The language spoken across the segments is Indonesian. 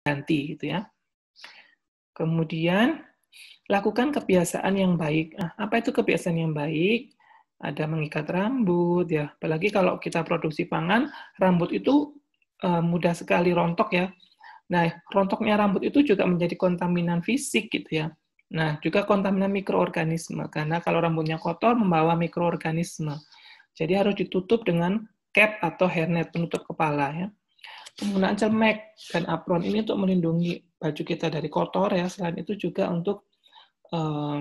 Ganti gitu ya. Kemudian lakukan kebiasaan yang baik. Nah, apa itu kebiasaan yang baik? Ada mengikat rambut ya. Apalagi kalau kita produksi pangan, rambut itu uh, mudah sekali rontok ya. Nah, rontoknya rambut itu juga menjadi kontaminan fisik gitu ya. Nah, juga kontaminan mikroorganisme karena kalau rambutnya kotor membawa mikroorganisme. Jadi harus ditutup dengan cap atau hairnet penutup kepala ya. Penggunaan celmek dan apron ini untuk melindungi baju kita dari kotor ya. Selain itu juga untuk eh,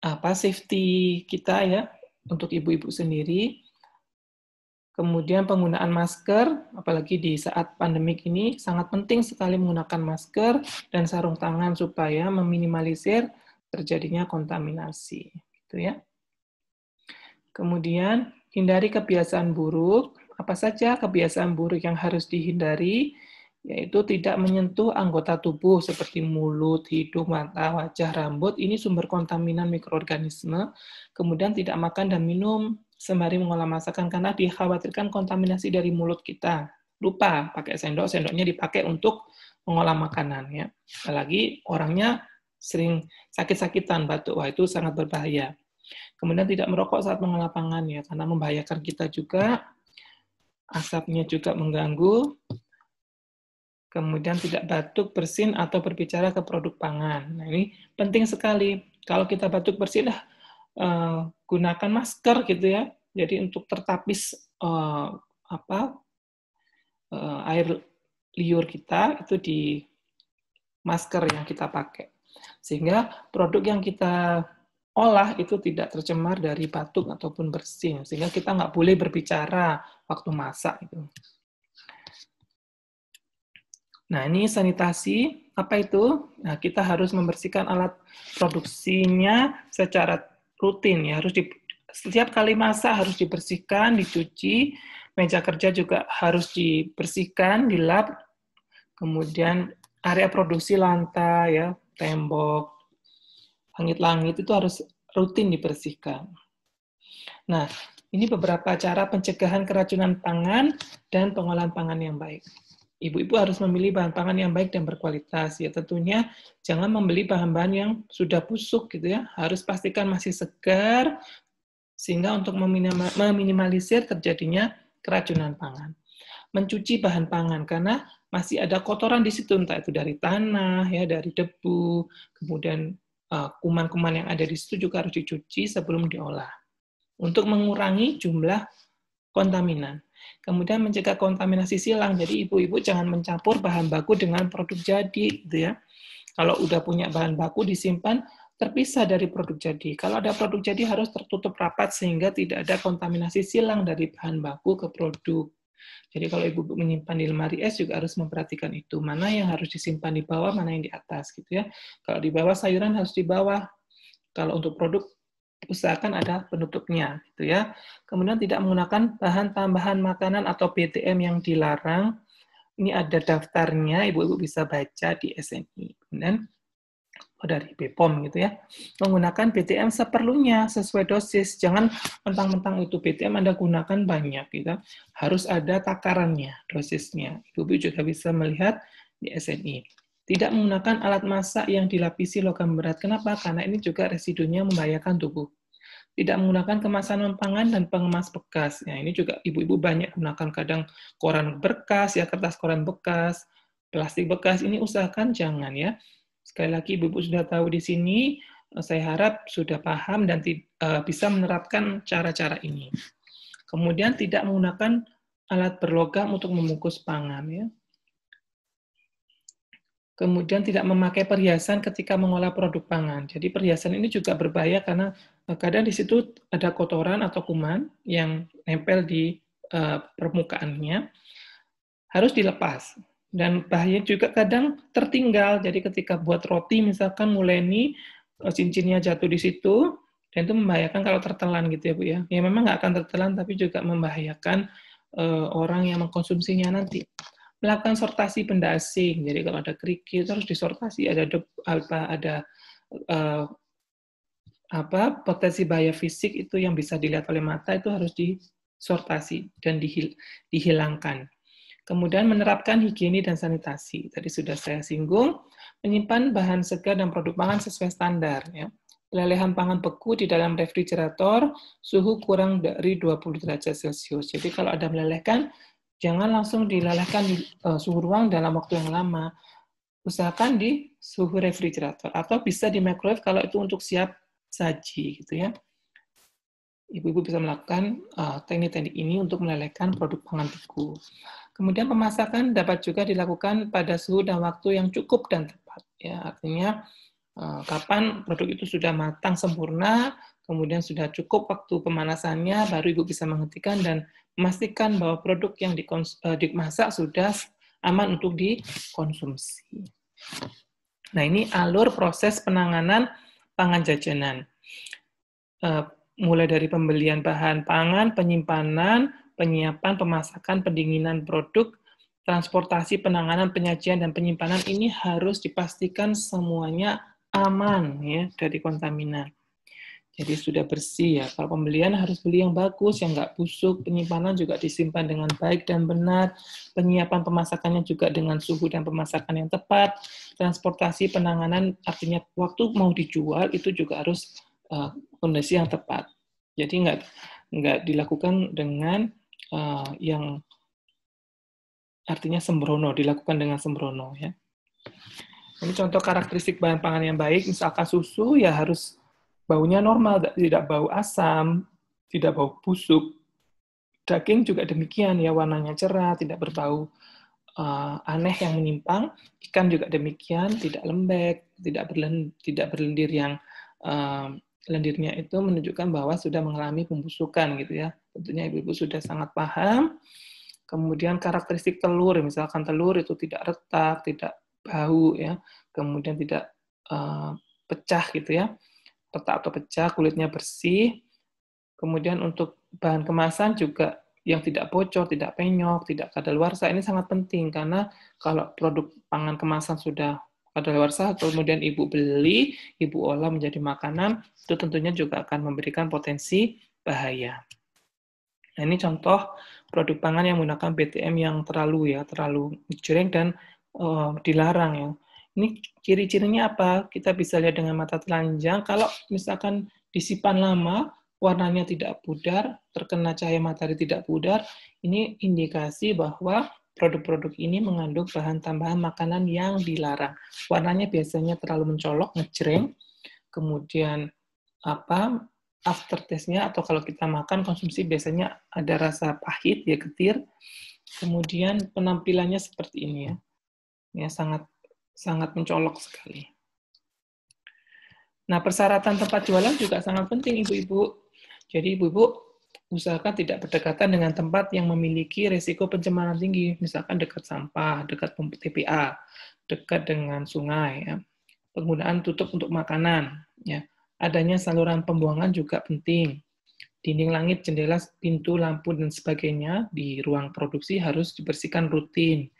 apa safety kita ya untuk ibu-ibu sendiri. Kemudian penggunaan masker, apalagi di saat pandemik ini sangat penting sekali menggunakan masker dan sarung tangan supaya meminimalisir terjadinya kontaminasi, gitu ya. Kemudian hindari kebiasaan buruk apa saja kebiasaan buruk yang harus dihindari, yaitu tidak menyentuh anggota tubuh seperti mulut, hidung, mata, wajah, rambut. Ini sumber kontaminan mikroorganisme. Kemudian tidak makan dan minum sembari mengolah masakan karena dikhawatirkan kontaminasi dari mulut kita. Lupa pakai sendok, sendoknya dipakai untuk mengolah makanan. Ya. Apalagi orangnya sering sakit-sakitan batuk, wah itu sangat berbahaya. Kemudian tidak merokok saat mengolah pangan ya, karena membahayakan kita juga asapnya juga mengganggu, kemudian tidak batuk, bersin, atau berbicara ke produk pangan. Nah, ini penting sekali. Kalau kita batuk bersin, dah, uh, eh, gunakan masker gitu ya. Jadi untuk tertapis uh, apa uh, air liur kita itu di masker yang kita pakai. Sehingga produk yang kita olah itu tidak tercemar dari batuk ataupun bersin sehingga kita nggak boleh berbicara waktu masak itu. Nah ini sanitasi apa itu? Nah kita harus membersihkan alat produksinya secara rutin ya harus di, setiap kali masak harus dibersihkan, dicuci, meja kerja juga harus dibersihkan, dilap, kemudian area produksi lantai ya tembok langit-langit itu harus rutin dibersihkan. Nah, ini beberapa cara pencegahan keracunan pangan dan pengolahan pangan yang baik. Ibu-ibu harus memilih bahan pangan yang baik dan berkualitas. Ya tentunya jangan membeli bahan-bahan yang sudah busuk gitu ya. Harus pastikan masih segar sehingga untuk meminimalisir terjadinya keracunan pangan. Mencuci bahan pangan karena masih ada kotoran di situ entah itu dari tanah ya, dari debu, kemudian Eh, kuman-kuman yang ada di situ juga harus dicuci sebelum diolah untuk mengurangi jumlah kontaminan. Kemudian mencegah kontaminasi silang. Jadi ibu-ibu jangan mencampur bahan baku dengan produk jadi gitu ya. Kalau udah punya bahan baku disimpan terpisah dari produk jadi. Kalau ada produk jadi harus tertutup rapat sehingga tidak ada kontaminasi silang dari bahan baku ke produk. Jadi kalau ibu-ibu menyimpan di lemari es juga harus memperhatikan itu mana yang harus disimpan di bawah, mana yang di atas gitu ya. Kalau di bawah sayuran harus di bawah. Kalau untuk produk usahakan ada penutupnya gitu ya. Kemudian tidak menggunakan bahan tambahan makanan atau BTM yang dilarang. Ini ada daftarnya, ibu-ibu bisa baca di SNI. Kemudian Oh, dari BPOM gitu ya. Menggunakan BTM seperlunya sesuai dosis. Jangan mentang-mentang itu BTM Anda gunakan banyak gitu. Harus ada takarannya, dosisnya. Ibu-ibu juga bisa melihat di SNI. Tidak menggunakan alat masak yang dilapisi logam berat. Kenapa? Karena ini juga residunya membahayakan tubuh. Tidak menggunakan kemasan pangan dan pengemas bekas. Ya, ini juga ibu-ibu banyak gunakan kadang koran berkas, ya kertas koran bekas, plastik bekas. Ini usahakan jangan ya Sekali lagi Ibu-ibu sudah tahu di sini, eh, saya harap sudah paham dan eh, bisa menerapkan cara-cara ini. Kemudian tidak menggunakan alat berlogam untuk memukus pangan ya. Kemudian tidak memakai perhiasan ketika mengolah produk pangan. Jadi perhiasan ini juga berbahaya karena eh, kadang di situ ada kotoran atau kuman yang nempel di permukaannya. Harus dilepas. Dan bahaya juga kadang tertinggal. Jadi ketika buat roti misalkan mulai muleni eh, cincinnya jatuh di situ dan itu membahayakan kalau tertelan gitu ya Bu ya. Ya memang nggak akan tertelan tapi juga membahayakan uh, orang yang mengkonsumsinya nanti. Melakukan sortasi benda asing. Jadi kalau ada kerikil terus disortasi ada de, apa ada uh, apa potensi bahaya fisik itu yang bisa dilihat oleh mata itu harus disortasi dan dihil, dihilangkan. Kemudian menerapkan higiene dan sanitasi. Tadi sudah saya singgung, menyimpan bahan segar dan produk pangan sesuai standar. Ya. Pelelehan pangan beku di dalam refrigerator, suhu kurang dari 20 derajat Celcius. Jadi kalau ada melelehkan, jangan langsung dilelehkan di uh, suhu ruang dalam waktu yang lama. Usahakan di suhu refrigerator atau bisa di microwave kalau itu untuk siap saji gitu ya ibu-ibu bisa melakukan eh, teknik-teknik ini untuk melelehkan produk pangan tiku. Kemudian pemasakan dapat juga dilakukan pada suhu dan waktu yang cukup dan tepat. Ya, artinya eh, kapan produk itu sudah matang sempurna, kemudian sudah cukup waktu pemanasannya, baru ibu bisa menghentikan dan memastikan bahwa produk yang uh, dimasak sudah aman untuk dikonsumsi. Nah, ini alur proses penanganan pangan jajanan mulai dari pembelian bahan pangan, penyimpanan, penyiapan, pemasakan, pendinginan produk, transportasi, penanganan, penyajian, dan penyimpanan ini harus dipastikan semuanya aman ya dari kontaminan. Jadi sudah bersih ya. Kalau pembelian harus beli yang bagus, yang nggak busuk. Penyimpanan juga disimpan dengan baik dan benar. Penyiapan pemasakannya juga dengan suhu dan pemasakan yang tepat. Transportasi penanganan artinya waktu mau dijual itu juga harus Eh, kondisi yang tepat. Jadi nggak nggak dilakukan dengan uh, yang artinya sembrono, dilakukan dengan sembrono ya. Ini contoh karakteristik bahan pangan yang baik, misalkan susu ya harus baunya normal, tidak bau asam, tidak bau busuk. Daging juga demikian ya, warnanya cerah, tidak berbau uh, aneh yang menyimpang. Ikan juga demikian, tidak lembek, tidak berlendir, tidak berlendir yang uh, lendirnya itu menunjukkan bahwa sudah mengalami pembusukan gitu ya. Tentunya ibu-ibu sudah sangat paham. Kemudian karakteristik telur, misalkan telur itu tidak retak, tidak bau ya, kemudian tidak uh, pecah gitu ya, retak atau pecah, kulitnya bersih. Kemudian untuk bahan kemasan juga yang tidak bocor, tidak penyok, tidak kadaluarsa ini sangat penting karena kalau produk pangan kemasan sudah warsa, kemudian ibu beli, ibu olah menjadi makanan, itu tentunya juga akan memberikan potensi bahaya. Nah, ini contoh produk pangan yang menggunakan BTM yang terlalu ya, terlalu jereng dan uh, dilarang ya. Ini ciri-cirinya apa? Kita bisa lihat dengan mata telanjang. Kalau misalkan disimpan lama, warnanya tidak pudar, terkena cahaya matahari tidak pudar, ini indikasi bahwa produk-produk ini mengandung bahan tambahan makanan yang dilarang. Warnanya biasanya terlalu mencolok, ngejreng, kemudian apa aftertaste-nya atau kalau kita makan konsumsi biasanya ada rasa pahit ya getir. Kemudian penampilannya seperti ini ya. Ya sangat sangat mencolok sekali. Nah, persyaratan tempat jualan juga sangat penting ibu-ibu. Jadi ibu-ibu usahakan tidak berdekatan dengan tempat yang memiliki risiko pencemaran tinggi, misalkan dekat sampah, dekat TPA, dekat dengan sungai. Ya. Penggunaan tutup untuk makanan. Ya. Adanya saluran pembuangan juga penting. Dinding langit, jendela, pintu, lampu, dan sebagainya di ruang produksi harus dibersihkan rutin.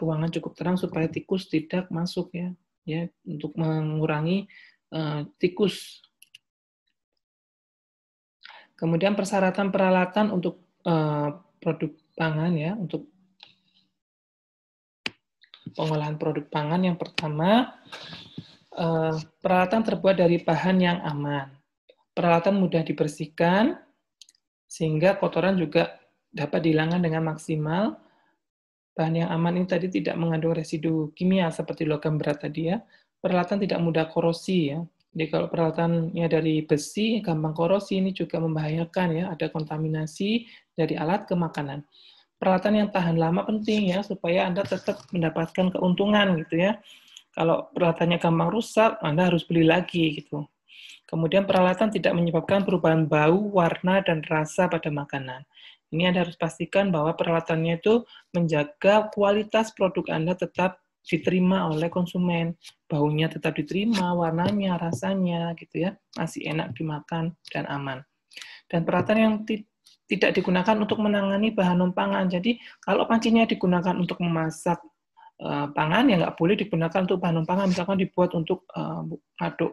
Ruangan cukup terang supaya tikus tidak masuk ya, ya untuk mengurangi uh, tikus Kemudian persyaratan peralatan untuk eh, produk pangan ya, untuk pengolahan produk pangan yang pertama eh, peralatan terbuat dari bahan yang aman. Peralatan mudah dibersihkan sehingga kotoran juga dapat dihilangkan dengan maksimal. Bahan yang aman ini tadi tidak mengandung residu kimia seperti logam berat tadi ya. Peralatan tidak mudah korosi ya, jadi kalau peralatannya dari besi, gampang korosi, ini juga membahayakan ya, ada kontaminasi dari alat ke makanan. Peralatan yang tahan lama penting ya, supaya Anda tetap mendapatkan keuntungan gitu ya. Kalau peralatannya gampang rusak, Anda harus beli lagi gitu. Kemudian peralatan tidak menyebabkan perubahan bau, warna, dan rasa pada makanan. Ini Anda harus pastikan bahwa peralatannya itu menjaga kualitas produk Anda tetap diterima oleh konsumen. Baunya tetap diterima, warnanya, rasanya gitu ya, masih enak dimakan dan aman. Dan peralatan yang tidak digunakan untuk menangani bahan non pangan. Jadi kalau pancinya digunakan untuk memasak eh, pangan ya nggak boleh digunakan untuk bahan non pangan misalkan dibuat untuk e, aduk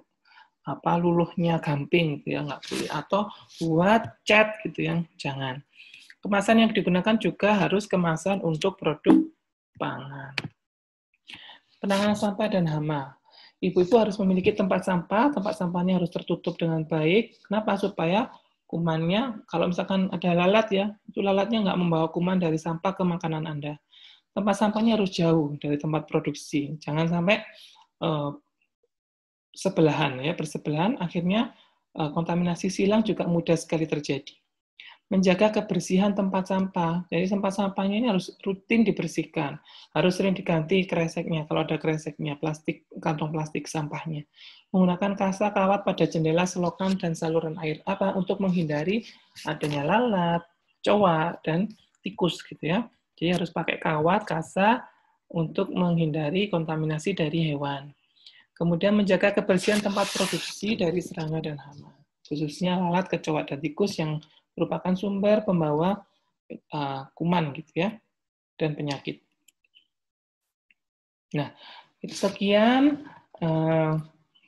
apa luluhnya gamping gitu ya nggak boleh atau buat cat gitu yang jangan kemasan yang digunakan juga harus kemasan untuk produk pangan penanganan sampah dan hama. Ibu-ibu harus memiliki tempat sampah, tempat sampahnya harus tertutup dengan baik. Kenapa? Supaya kumannya, kalau misalkan ada lalat ya, itu lalatnya nggak membawa kuman dari sampah ke makanan Anda. Tempat sampahnya harus jauh dari tempat produksi. Jangan sampai uh, sebelahan ya, bersebelahan, akhirnya uh, kontaminasi silang juga mudah sekali terjadi menjaga kebersihan tempat sampah. Jadi tempat sampahnya ini harus rutin dibersihkan, harus sering diganti kreseknya kalau ada kreseknya, plastik kantong plastik sampahnya. Menggunakan kasa kawat pada jendela selokan dan saluran air apa untuk menghindari adanya lalat, cowa, dan tikus gitu ya. Jadi harus pakai kawat kasa untuk menghindari kontaminasi dari hewan. Kemudian menjaga kebersihan tempat produksi dari serangga dan hama, khususnya lalat, kecoa, dan tikus yang merupakan sumber pembawa e, kuman gitu ya dan penyakit. Nah, itu sekian e,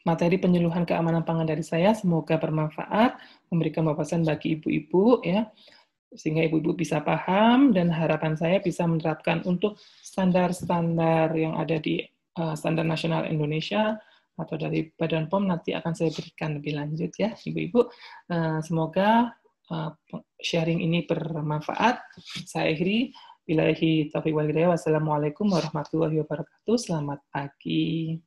materi penyuluhan keamanan pangan dari saya. Semoga bermanfaat, memberikan wawasan bagi ibu-ibu ya sehingga ibu-ibu bisa paham dan harapan saya bisa menerapkan untuk standar-standar yang ada di e, standar nasional Indonesia atau dari Badan POM nanti akan saya berikan lebih lanjut ya ibu-ibu. semoga Eh, sharing ini bermanfaat. Saya akhiri. Bila taufiq wal hidayah. Wassalamualaikum warahmatullahi wabarakatuh. Selamat pagi.